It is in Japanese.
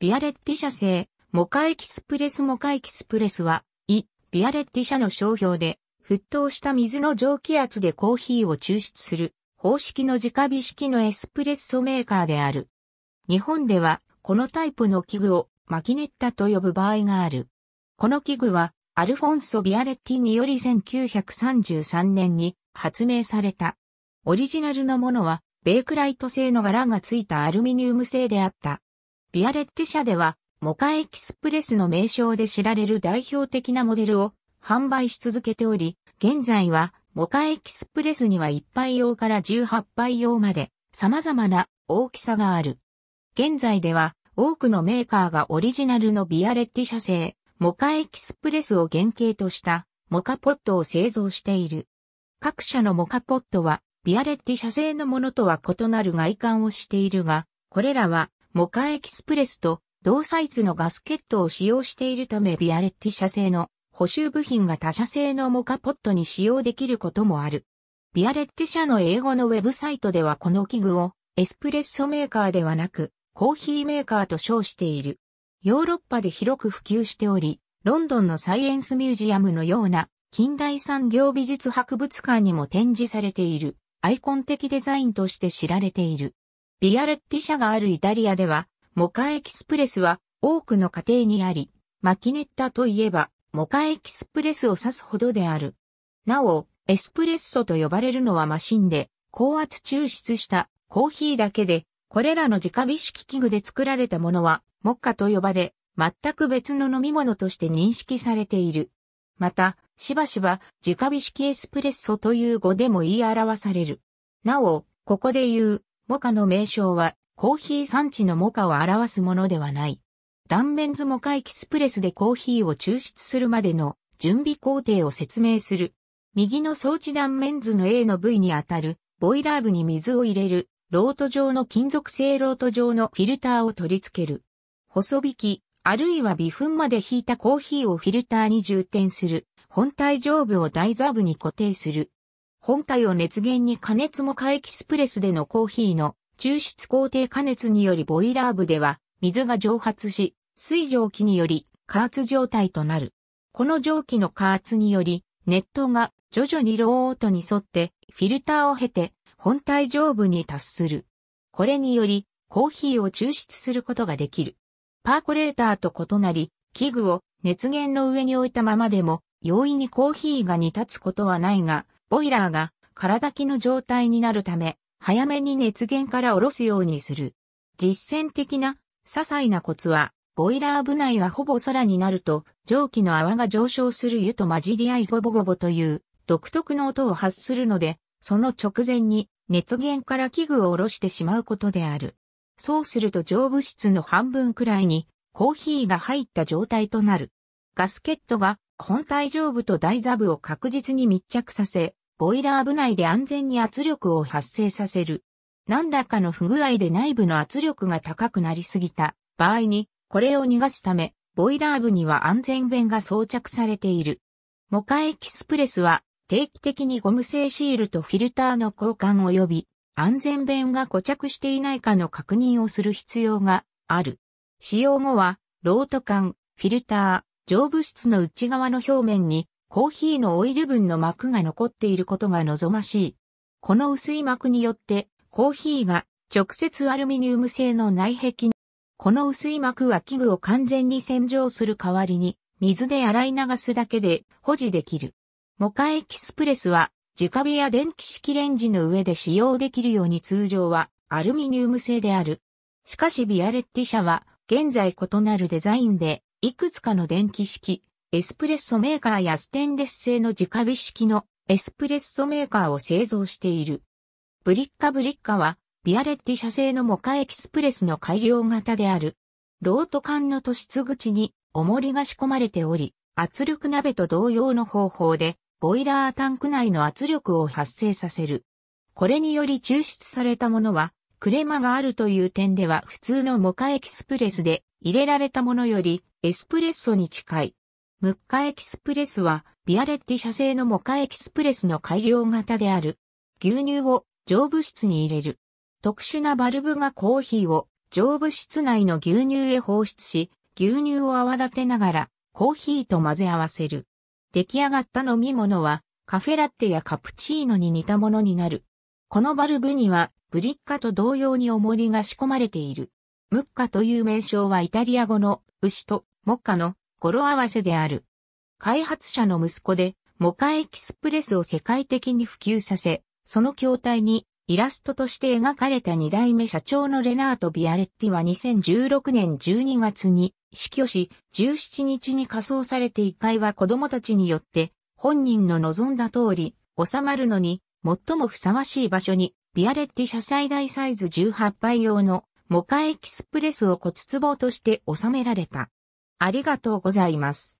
ビアレッティ社製、モカエキスプレスモカエキスプレスは、イ、ビアレッティ社の商標で、沸騰した水の蒸気圧でコーヒーを抽出する、方式の直火式のエスプレッソメーカーである。日本では、このタイプの器具を、マキネッタと呼ぶ場合がある。この器具は、アルフォンソ・ビアレッティにより1933年に発明された。オリジナルのものは、ベークライト製の柄がついたアルミニウム製であった。ビアレッテ社では、モカエキスプレスの名称で知られる代表的なモデルを販売し続けており、現在は、モカエキスプレスには1杯用から18杯用まで様々な大きさがある。現在では多くのメーカーがオリジナルのビアレッティ社製、モカエキスプレスを原型としたモカポットを製造している。各社のモカポットはビアレッティ社製のものとは異なる外観をしているが、これらはモカエキスプレスと同サイズのガスケットを使用しているためビアレッティ社製の補修部品が他社製のモカポットに使用できることもある。ビアレッティ社の英語のウェブサイトではこの器具をエスプレッソメーカーではなくコーヒーメーカーと称している。ヨーロッパで広く普及しており、ロンドンのサイエンスミュージアムのような近代産業美術博物館にも展示されているアイコン的デザインとして知られている。ビアレッティ社があるイタリアでは、モカエキスプレスは多くの家庭にあり、マキネッタといえば、モカエキスプレスを指すほどである。なお、エスプレッソと呼ばれるのはマシンで、高圧抽出したコーヒーだけで、これらの直火式器具で作られたものは、モッカと呼ばれ、全く別の飲み物として認識されている。また、しばしば、直火式エスプレッソという語でも言い表される。なお、ここで言う、モカの名称は、コーヒー産地のモカを表すものではない。断面図モカエキスプレスでコーヒーを抽出するまでの準備工程を説明する。右の装置断面図の A の部位にあたる、ボイラー部に水を入れる、ロート状の金属製ロート状のフィルターを取り付ける。細引き、あるいは微粉まで引いたコーヒーをフィルターに充填する。本体上部を台座部に固定する。本体を熱源に加熱も加エキスプレスでのコーヒーの抽出工程加熱によりボイラー部では水が蒸発し、水蒸気により加圧状態となる。この蒸気の加圧により熱湯が徐々にロートに沿ってフィルターを経て本体上部に達する。これによりコーヒーを抽出することができる。パーコレーターと異なり、器具を熱源の上に置いたままでも容易にコーヒーが煮立つことはないが、ボイラーが空炊きの状態になるため、早めに熱源から下ろすようにする。実践的な、些細なコツは、ボイラー部内がほぼ空になると、蒸気の泡が上昇する湯と混じり合いゴボゴボという独特の音を発するので、その直前に熱源から器具を下ろしてしまうことである。そうすると上部室の半分くらいにコーヒーが入った状態となる。ガスケットが本体上部と台座部を確実に密着させ、ボイラー部内で安全に圧力を発生させる。何らかの不具合で内部の圧力が高くなりすぎた場合に、これを逃がすため、ボイラー部には安全弁が装着されている。モカエキスプレスは定期的にゴム製シールとフィルターの交換及び安全弁が固着していないかの確認をする必要がある。使用後は、ロート管、フィルター、上部室の内側の表面にコーヒーのオイル分の膜が残っていることが望ましい。この薄い膜によって、コーヒーが直接アルミニウム製の内壁に、この薄い膜は器具を完全に洗浄する代わりに、水で洗い流すだけで保持できる。モカエキスプレスは、直火や電気式レンジの上で使用できるように通常はアルミニウム製である。しかしビアレッティ社は現在異なるデザインでいくつかの電気式エスプレッソメーカーやステンレス製の直火式のエスプレッソメーカーを製造している。ブリッカブリッカは、ビアレッティ社製のモカエキスプレスの改良型である。ロート管の突出口に重りが仕込まれており、圧力鍋と同様の方法で、ボイラータンク内の圧力を発生させる。これにより抽出されたものは、クレマがあるという点では普通のモカエキスプレスで入れられたものよりエスプレッソに近い。ムッカエキスプレスは、ビアレッティ社製のモカエキスプレスの改良型である。牛乳を上部室に入れる。特殊なバルブがコーヒーを上部室内の牛乳へ放出し、牛乳を泡立てながらコーヒーと混ぜ合わせる。出来上がった飲み物はカフェラテやカプチーノに似たものになる。このバルブにはブリッカと同様に重りが仕込まれている。ムッカという名称はイタリア語の牛とモッカの語呂合わせである。開発者の息子で、モカエキスプレスを世界的に普及させ、その筐体にイラストとして描かれた二代目社長のレナート・ビアレッティは2016年12月に死去し、17日に仮装されて遺骸は子供たちによって本人の望んだ通り収まるのに最もふさわしい場所にビアレッティ社最大サイズ18杯用のモカエキスプレスを骨壺として収められた。ありがとうございます。